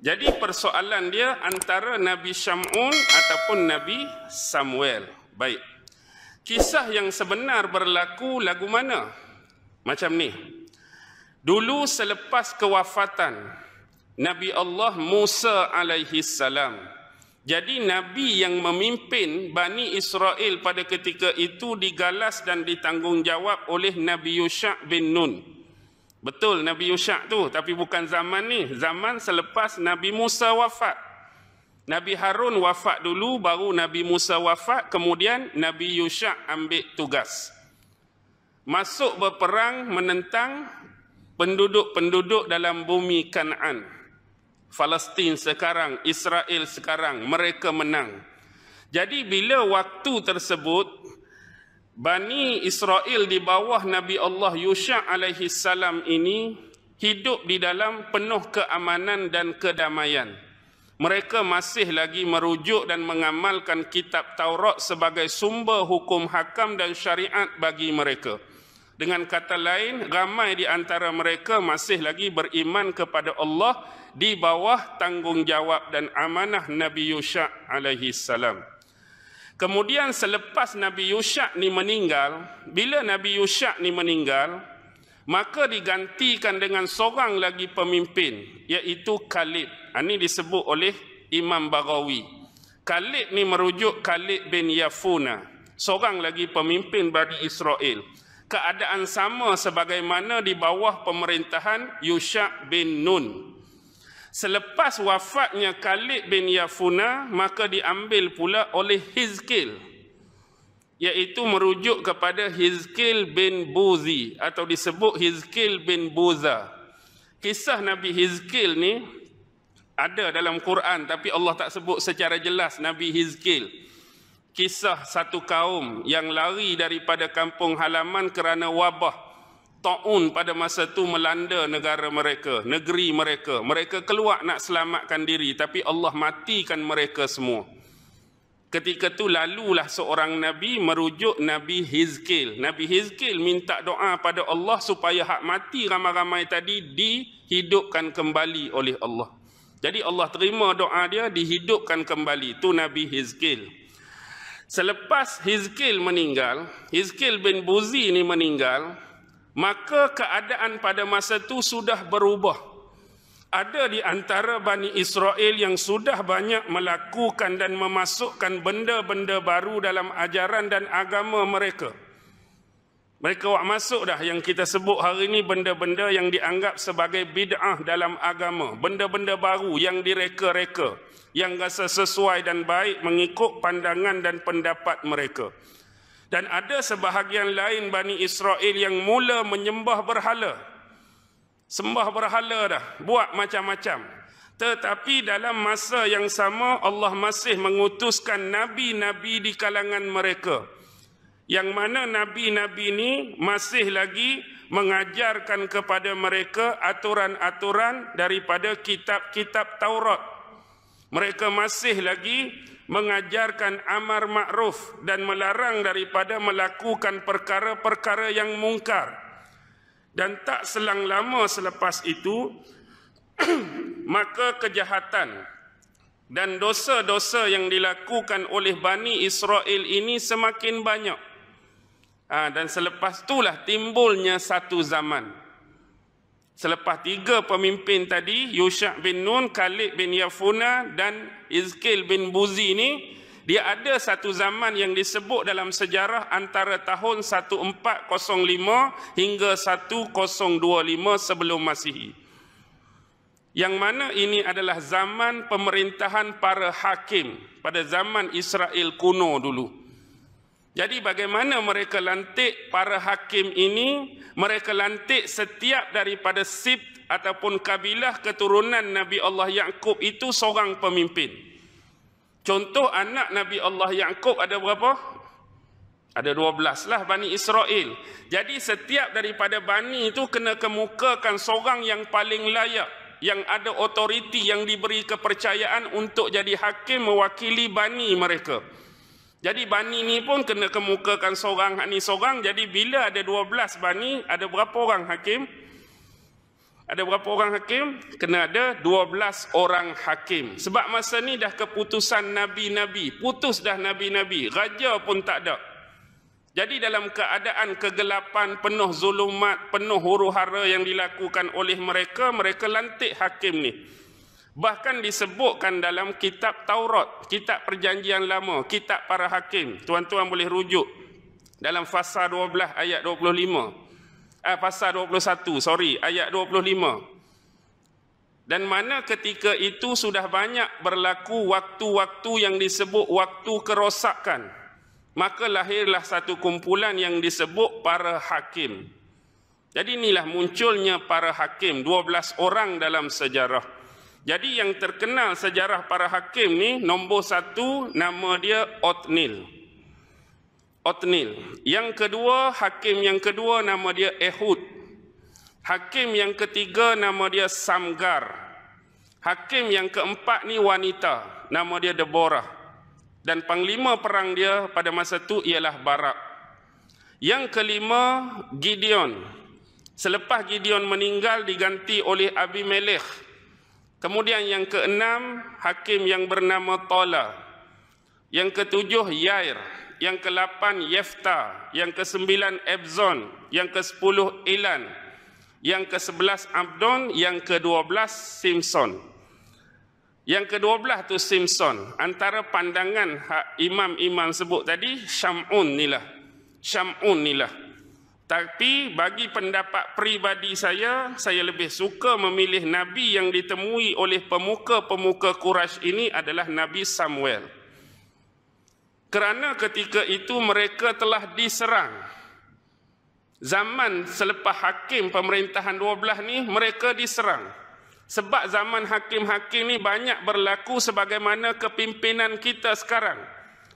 Jadi persoalan dia antara Nabi Syam'un ataupun Nabi Samuel. Baik. Kisah yang sebenar berlaku lagu mana? Macam ni. Dulu selepas kewafatan Nabi Allah Musa alaihi salam. Jadi Nabi yang memimpin Bani Israel pada ketika itu digalas dan ditanggungjawab oleh Nabi Yusha' bin Nun. Betul Nabi Yusha' tu, tapi bukan zaman ni. Zaman selepas Nabi Musa wafat. Nabi Harun wafat dulu, baru Nabi Musa wafat, kemudian Nabi Yusha' ambil tugas. Masuk berperang menentang penduduk-penduduk dalam bumi Kanan. Palestin sekarang, Israel sekarang, mereka menang. Jadi bila waktu tersebut Bani Israel di bawah Nabi Allah Yusha alaihi salam ini hidup di dalam penuh keamanan dan kedamaian. Mereka masih lagi merujuk dan mengamalkan kitab Taurat sebagai sumber hukum hakam dan syariat bagi mereka. Dengan kata lain, ramai di antara mereka masih lagi beriman kepada Allah di bawah tanggungjawab dan amanah Nabi Yusha alaihi salam. Kemudian selepas Nabi Yusha ni meninggal, bila Nabi Yusha ni meninggal, maka digantikan dengan seorang lagi pemimpin iaitu Khalid. Ini ha, disebut oleh Imam Bagawi. Khalid ni merujuk Khalid bin Yafuna, seorang lagi pemimpin bagi Israel keadaan sama sebagaimana di bawah pemerintahan Yusha' bin Nun. Selepas wafatnya Khalid bin Yafuna, maka diambil pula oleh Hizkil. Iaitu merujuk kepada Hizkil bin Buzi atau disebut Hizkil bin Buza. Kisah Nabi Hizkil ni ada dalam Quran tapi Allah tak sebut secara jelas Nabi Hizkil kisah satu kaum yang lari daripada kampung halaman kerana wabah taun pada masa itu melanda negara mereka, negeri mereka. Mereka keluar nak selamatkan diri tapi Allah matikan mereka semua. Ketika itu lalulah seorang Nabi merujuk Nabi Hizkil. Nabi Hizkil minta doa pada Allah supaya hak mati ramai-ramai tadi dihidupkan kembali oleh Allah. Jadi Allah terima doa dia dihidupkan kembali. Itu Nabi Hizkil. Selepas Hizkil meninggal, Hizkil bin Buzi ini meninggal, maka keadaan pada masa itu sudah berubah. Ada di antara Bani Israel yang sudah banyak melakukan dan memasukkan benda-benda baru dalam ajaran dan agama mereka. Mereka awak masuk dah yang kita sebut hari ini benda-benda yang dianggap sebagai bid'ah dalam agama. Benda-benda baru yang direka-reka. Yang rasa sesuai dan baik mengikut pandangan dan pendapat mereka. Dan ada sebahagian lain Bani Israel yang mula menyembah berhala. Sembah berhala dah. Buat macam-macam. Tetapi dalam masa yang sama Allah masih mengutuskan Nabi-Nabi di kalangan mereka. Mereka yang mana nabi-nabi ini masih lagi mengajarkan kepada mereka aturan-aturan daripada kitab-kitab Taurat. Mereka masih lagi mengajarkan amar makruf dan melarang daripada melakukan perkara-perkara yang mungkar. Dan tak selang lama selepas itu maka kejahatan dan dosa-dosa yang dilakukan oleh Bani Israel ini semakin banyak. Ha, dan selepas itulah timbulnya satu zaman. Selepas tiga pemimpin tadi, Yusha' bin Nun, Khalid bin Yafuna dan Izkil bin Buzi ini, dia ada satu zaman yang disebut dalam sejarah antara tahun 1405 hingga 1025 sebelum Masihi. Yang mana ini adalah zaman pemerintahan para hakim pada zaman Israel kuno dulu. Jadi bagaimana mereka lantik para hakim ini? Mereka lantik setiap daripada sib ataupun kabilah keturunan Nabi Allah Yaqub itu seorang pemimpin. Contoh anak Nabi Allah Yaqub ada berapa? Ada dua belas lah Bani Israel. Jadi setiap daripada Bani itu kena kemukakan seorang yang paling layak. Yang ada otoriti yang diberi kepercayaan untuk jadi hakim mewakili Bani Mereka. Jadi bani ni pun kena kemukakan seorang ni seorang. Jadi bila ada dua belas bani, ada berapa orang hakim? Ada berapa orang hakim? Kena ada belas orang hakim. Sebab masa ni dah keputusan nabi-nabi. Putus dah nabi-nabi. Raja pun tak ada. Jadi dalam keadaan kegelapan penuh zulumat, penuh huru-hara yang dilakukan oleh mereka, mereka lantik hakim ni. Bahkan disebutkan dalam kitab Taurat, kitab perjanjian lama, kitab para hakim. Tuan-tuan boleh rujuk dalam fasa 12 ayat 25. Eh, fasa 21, sorry, ayat 25. Dan mana ketika itu sudah banyak berlaku waktu-waktu yang disebut waktu kerosakan. Maka lahirlah satu kumpulan yang disebut para hakim. Jadi inilah munculnya para hakim, 12 orang dalam sejarah. Jadi yang terkenal sejarah para hakim ni nombor satu nama dia Otnil. Otnil. Yang kedua hakim yang kedua nama dia Ehud. Hakim yang ketiga nama dia Samgar. Hakim yang keempat ni wanita nama dia Deborah. Dan panglima perang dia pada masa tu ialah Barak. Yang kelima Gideon. Selepas Gideon meninggal diganti oleh Abimelech. Kemudian yang keenam hakim yang bernama Tola. Yang ketujuh Yair, yang kelapan Yefta, yang kesembilan Ebzon, yang kesepuluh Ilan, yang kesebelas Abdon, yang kedua belas Simpson. Yang kedua belah tu Simpson. Antara pandangan hak imam-imam sebut tadi, Syam'un ni lah. Syam'un ni lah. Tapi bagi pendapat pribadi saya, saya lebih suka memilih Nabi yang ditemui oleh pemuka-pemuka Quraisy ini adalah Nabi Samuel. Kerana ketika itu mereka telah diserang. Zaman selepas hakim pemerintahan 12 ni mereka diserang. Sebab zaman hakim-hakim ni banyak berlaku sebagaimana kepimpinan kita sekarang.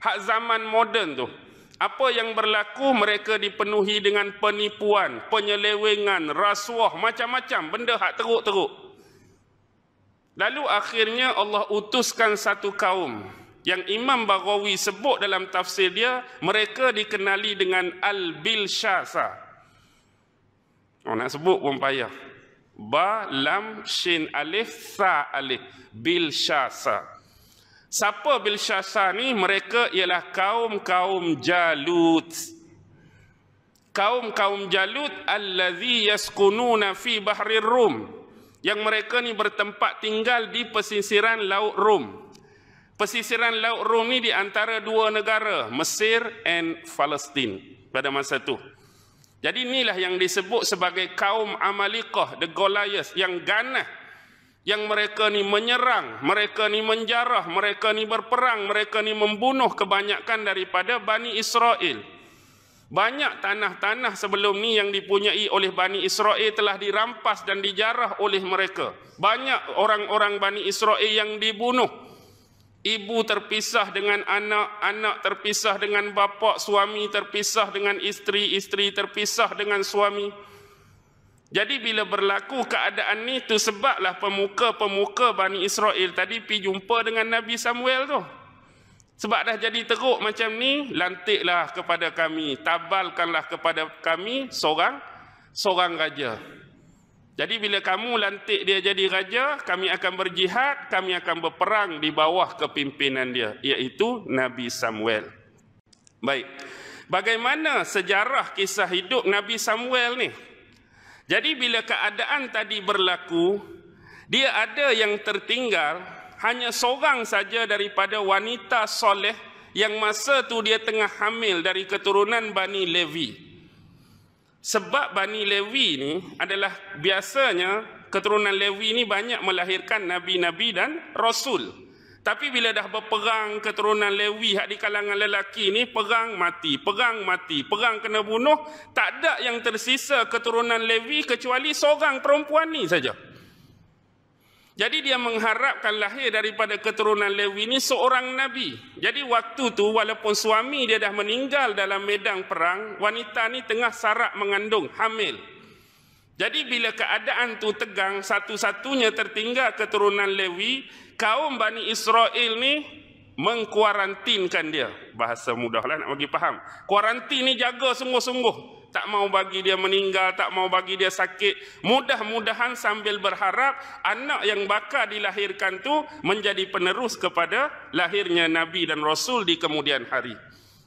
Hak zaman moden tu apa yang berlaku mereka dipenuhi dengan penipuan, penyelewengan, rasuah, macam-macam benda hak teruk-teruk. Lalu akhirnya Allah utuskan satu kaum yang Imam Baghawi sebut dalam tafsir dia, mereka dikenali dengan Al-Bilshasa. Oh, nak sebut pun payah. Ba, Lam, Shin, Alif, Sa, Alif. Bilshasa. Siapa Bilshazzar ni? Mereka ialah kaum-kaum Jalut. Kaum-kaum Jalut allazi yaskununa nafi bahri Rum. Yang mereka ni bertempat tinggal di pesisiran Laut Rum. Pesisiran Laut Rum ni di antara dua negara, Mesir and Palestine pada masa tu. Jadi inilah yang disebut sebagai kaum Amalikah, the Goliath yang ganas yang mereka ni menyerang, mereka ni menjarah, mereka ni berperang, mereka ni membunuh kebanyakan daripada Bani Israel. Banyak tanah-tanah sebelum ni yang dipunyai oleh Bani Israel telah dirampas dan dijarah oleh mereka. Banyak orang-orang Bani Israel yang dibunuh. Ibu terpisah dengan anak, anak terpisah dengan bapa, suami terpisah dengan isteri, isteri terpisah dengan suami. Terpisah dengan suami. Jadi bila berlaku keadaan ni tu sebablah pemuka-pemuka Bani Israel tadi pi jumpa dengan Nabi Samuel tu. Sebab dah jadi teruk macam ni, lantiklah kepada kami, tabalkanlah kepada kami seorang seorang raja. Jadi bila kamu lantik dia jadi raja, kami akan berjihad, kami akan berperang di bawah kepimpinan dia, iaitu Nabi Samuel. Baik. Bagaimana sejarah kisah hidup Nabi Samuel ni? Jadi bila keadaan tadi berlaku, dia ada yang tertinggal, hanya seorang saja daripada wanita soleh yang masa tu dia tengah hamil dari keturunan Bani Levi. Sebab Bani Levi ni adalah biasanya keturunan Levi ni banyak melahirkan nabi-nabi dan rasul. Tapi bila dah berperang keturunan Lewi di kalangan lelaki ni, perang mati, perang mati, perang kena bunuh, tak ada yang tersisa keturunan Lewi kecuali seorang perempuan ni saja. Jadi dia mengharapkan lahir daripada keturunan Lewi ni seorang Nabi. Jadi waktu tu walaupun suami dia dah meninggal dalam medan perang, wanita ni tengah sarap mengandung, hamil. Jadi bila keadaan tu tegang, satu-satunya tertinggal keturunan Lewi, kaum Bani Israel ni mengkuarantinkan dia. Bahasa mudah lah nak bagi faham. Kuarantin ni jaga sungguh-sungguh. Tak mau bagi dia meninggal, tak mau bagi dia sakit. Mudah-mudahan sambil berharap anak yang bakal dilahirkan tu menjadi penerus kepada lahirnya Nabi dan Rasul di kemudian hari.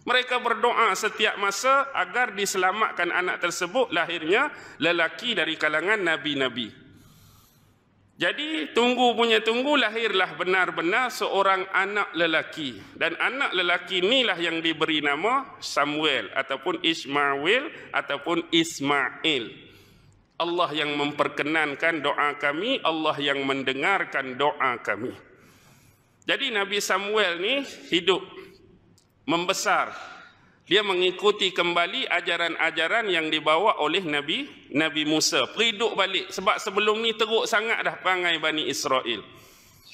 Mereka berdoa setiap masa agar diselamatkan anak tersebut lahirnya lelaki dari kalangan nabi-nabi. Jadi tunggu punya tunggu lahirlah benar-benar seorang anak lelaki dan anak lelaki inilah yang diberi nama Samuel ataupun Ismail ataupun Ismail. Allah yang memperkenankan doa kami, Allah yang mendengarkan doa kami. Jadi Nabi Samuel ni hidup membesar dia mengikuti kembali ajaran-ajaran yang dibawa oleh Nabi Nabi Musa. Periduk balik sebab sebelum ni teruk sangat dah perangai Bani Israel.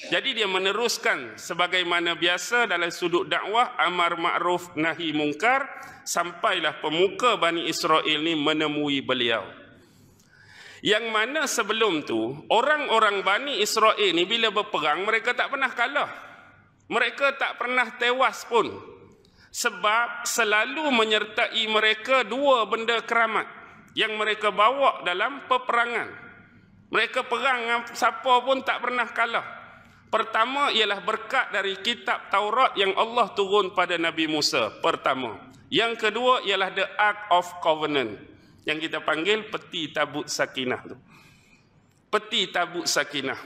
Jadi dia meneruskan sebagaimana biasa dalam sudut dakwah amar ma'ruf nahi mungkar sampailah pemuka Bani Israel ni menemui beliau. Yang mana sebelum tu orang-orang Bani Israel ni bila berperang mereka tak pernah kalah. Mereka tak pernah tewas pun sebab selalu menyertai mereka dua benda keramat yang mereka bawa dalam peperangan. Mereka perang dengan siapa pun tak pernah kalah. Pertama ialah berkat dari kitab Taurat yang Allah turun pada Nabi Musa. Pertama. Yang kedua ialah the Ark of Covenant yang kita panggil peti tabut sakinah tu. Peti tabut sakinah.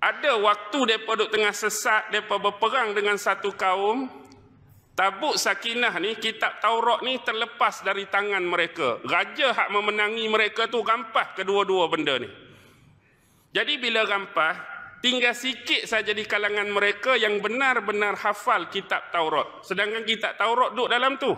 Ada waktu depa duk tengah sesat, depa berperang dengan satu kaum, Tabuk Sakinah ni, kitab Taurat ni terlepas dari tangan mereka. Raja hak memenangi mereka tu rampas kedua-dua benda ni. Jadi bila rampas, tinggal sikit saja di kalangan mereka yang benar-benar hafal kitab Taurat. Sedangkan kitab Taurat duduk dalam tu.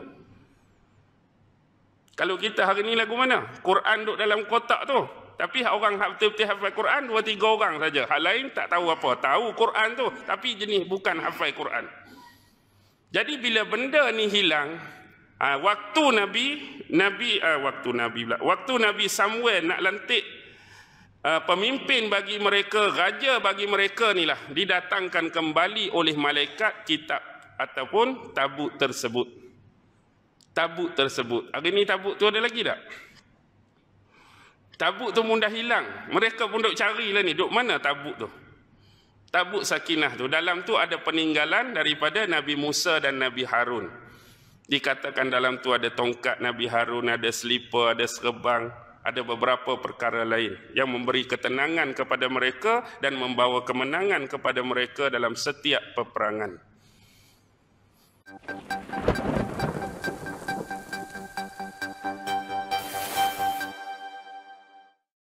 Kalau kita hari ni lagu mana? Quran duduk dalam kotak tu. Tapi orang hak betul-betul hafal Quran, dua tiga orang saja. Hak lain tak tahu apa. Tahu Quran tu. Tapi jenis bukan hafal Quran. Jadi bila benda ni hilang, ah, waktu Nabi, Nabi ah, waktu Nabi pula, waktu Nabi Samuel nak lantik ah, pemimpin bagi mereka, raja bagi mereka ni lah, didatangkan kembali oleh malaikat kitab ataupun tabut tersebut. Tabut tersebut. Hari ni tabut tu ada lagi tak? Tabut tu pun hilang. Mereka pun duk carilah ni, duk mana tabut tu? Tabuk Sakinah tu dalam tu ada peninggalan daripada Nabi Musa dan Nabi Harun. Dikatakan dalam tu ada tongkat Nabi Harun, ada selipar, ada serbang, ada beberapa perkara lain yang memberi ketenangan kepada mereka dan membawa kemenangan kepada mereka dalam setiap peperangan. Thank you.